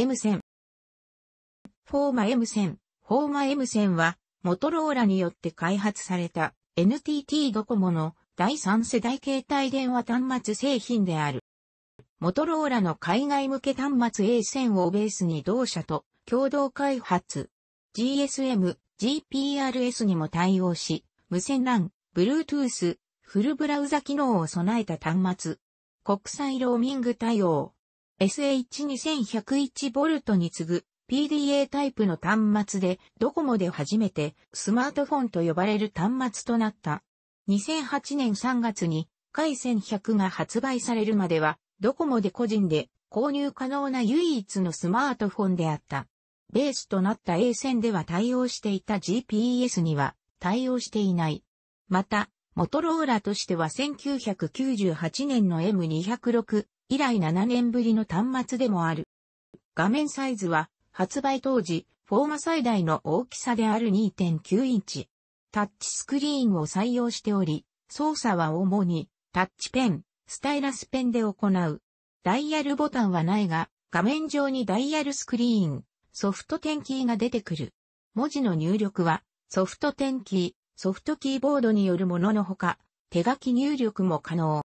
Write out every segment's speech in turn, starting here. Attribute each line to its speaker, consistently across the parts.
Speaker 1: M 線。フォーマ M 線。フォーマ M 線は、モトローラによって開発された NTT ドコモの第3世代携帯電話端末製品である。モトローラの海外向け端末 A 線をベースに同社と共同開発。GSM、GPRS にも対応し、無線 LAN、Bluetooth、フルブラウザ機能を備えた端末。国際ローミング対応。SH2101V に次ぐ PDA タイプの端末でドコモで初めてスマートフォンと呼ばれる端末となった。2008年3月に回線100が発売されるまではドコモで個人で購入可能な唯一のスマートフォンであった。ベースとなった A 線では対応していた GPS には対応していない。また、モトローラとしては1998年の M206 以来7年ぶりの端末でもある。画面サイズは発売当時、フォーマ最大の大きさである2.9インチ。タッチスクリーンを採用しており、操作は主にタッチペン、スタイラスペンで行う。ダイヤルボタンはないが、画面上にダイヤルスクリーン、ソフトンキーが出てくる。文字の入力は、ソフトンキー、ソフトキーボードによるもののほか、手書き入力も可能。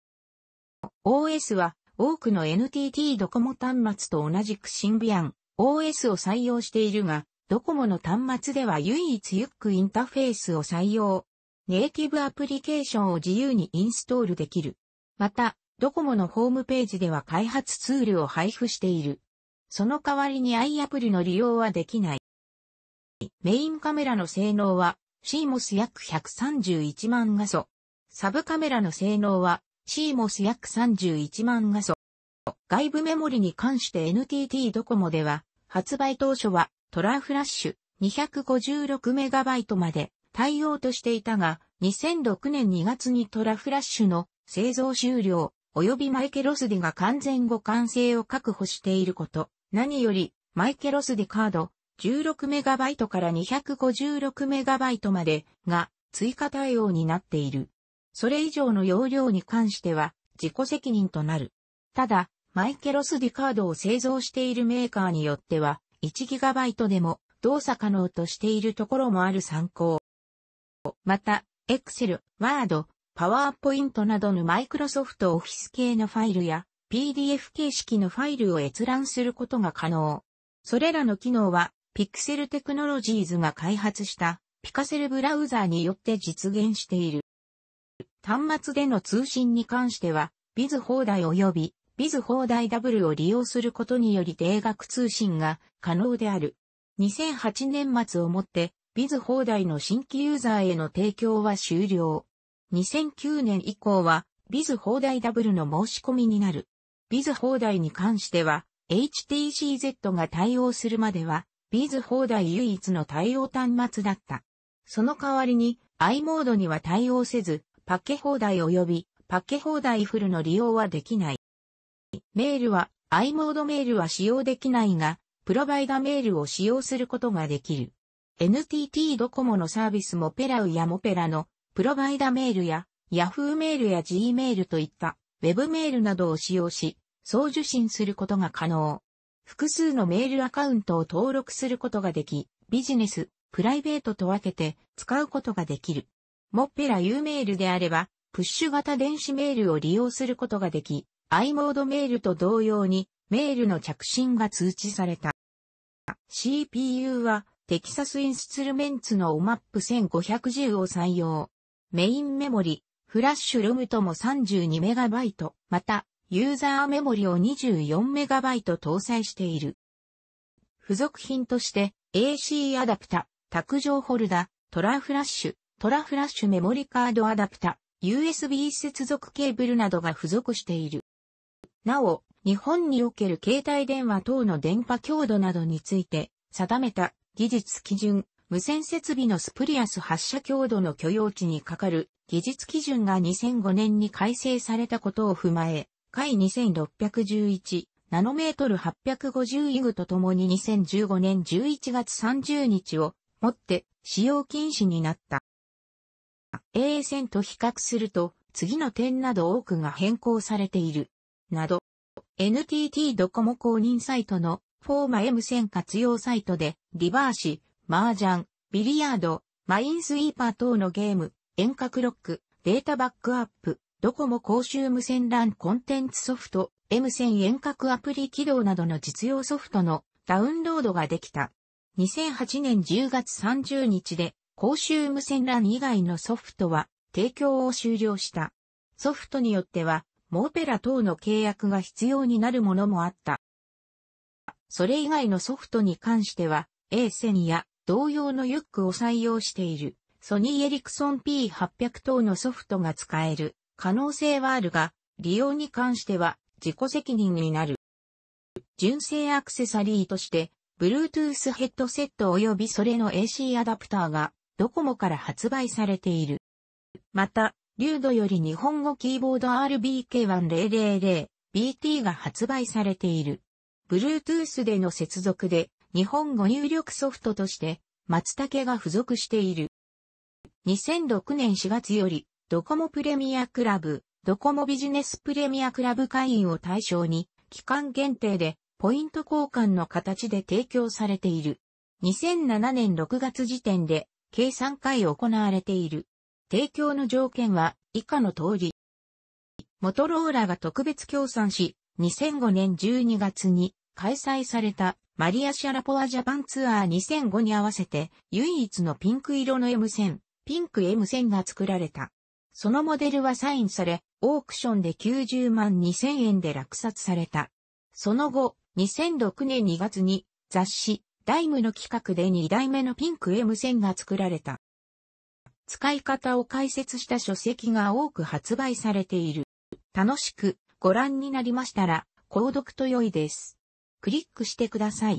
Speaker 1: OS は、多くの NTT ドコモ端末と同じくシンビアン OS を採用しているが、ドコモの端末では唯一ユックインターフェースを採用。ネイティブアプリケーションを自由にインストールできる。また、ドコモのホームページでは開発ツールを配布している。その代わりに i アプリの利用はできない。メインカメラの性能は CMOS 約131万画素。サブカメラの性能はシーモス約31万画素。外部メモリに関して NTT ドコモでは、発売当初はトラフラッシュ 256MB まで対応としていたが、2006年2月にトラフラッシュの製造終了及びマイケロスディが完全互換性を確保していること。何より、マイケロスディカード 16MB から 256MB までが追加対応になっている。それ以上の容量に関しては自己責任となる。ただ、マイケロスディカードを製造しているメーカーによっては 1GB でも動作可能としているところもある参考。また、Excel、Word、PowerPoint などのマイクロソフトオフィス系のファイルや PDF 形式のファイルを閲覧することが可能。それらの機能は Pixel Technologies が開発したピカセルブラウザーによって実現している。端末での通信に関しては、ビズ放題及びビズ放題ダブルを利用することにより定額通信が可能である。2008年末をもって、ビズ放題の新規ユーザーへの提供は終了。2009年以降は、ビズ放題ダブルの申し込みになる。ビズ放題に関しては、HTCZ が対応するまでは、ビズ放題唯一の対応端末だった。その代わりに、i モードには対応せず、パケ放題及びパケ放題フルの利用はできない。メールは、i モードメールは使用できないが、プロバイダメールを使用することができる。NTT ドコモのサービスもペラウやモペラのプロバイダメールや Yahoo メールや G メールといった Web メールなどを使用し、送受信することが可能。複数のメールアカウントを登録することができ、ビジネス、プライベートと分けて使うことができる。モっペラ U メールであれば、プッシュ型電子メールを利用することができ、i モードメールと同様にメールの着信が通知された。CPU はテキサスインストゥルメンツの OMAP 1510を採用。メインメモリ、フラッシュロムとも 32MB、また、ユーザーメモリを 24MB 搭載している。付属品として AC アダプタ、卓上ホルダ、トラフラッシュ、トラフラッシュメモリカードアダプタ、USB 接続ケーブルなどが付属している。なお、日本における携帯電話等の電波強度などについて定めた技術基準、無線設備のスプリアス発射強度の許容値にかかる技術基準が2005年に改正されたことを踏まえ、回2611ナノメートル850イグとともに2015年11月30日をもって使用禁止になった。AA 線と比較すると、次の点など多くが変更されている。など、NTT ドコモ公認サイトのフォーマ M 線活用サイトで、リバーシ、マージャン、ビリヤード、マインスイーパー等のゲーム、遠隔ロック、データバックアップ、ドコモ公衆無線 LAN コンテンツソフト、M 線遠隔アプリ起動などの実用ソフトのダウンロードができた。2008年10月30日で公衆無線 LAN 以外のソフトは提供を終了した。ソフトによっては、モーペラ等の契約が必要になるものもあった。それ以外のソフトに関しては、A 線や同様のユックを採用しているソニーエリクソン P800 等のソフトが使える可能性はあるが、利用に関しては自己責任になる。純正アクセサリーとして、Bluetooth ヘッドセット及びそれの AC アダプターがドコモから発売されている。また、リュードより日本語キーボード RBK1000、BT が発売されている。Bluetooth での接続で、日本語入力ソフトとして、松茸が付属している。2006年4月より、ドコモプレミアクラブ、ドコモビジネスプレミアクラブ会員を対象に、期間限定で、ポイント交換の形で提供されている。2007年6月時点で、計3回行われている。提供の条件は以下の通り。モトローラが特別協賛し、2005年12月に開催されたマリア・シャラポワジャパンツアー2005に合わせて唯一のピンク色の M 線、ピンク M 線が作られた。そのモデルはサインされ、オークションで90万2000円で落札された。その後、2006年2月に雑誌ライムの企画で2代目のピンク M1000 が作られた。使い方を解説した書籍が多く発売されている。楽しくご覧になりましたら、購読と良いです。クリックしてください。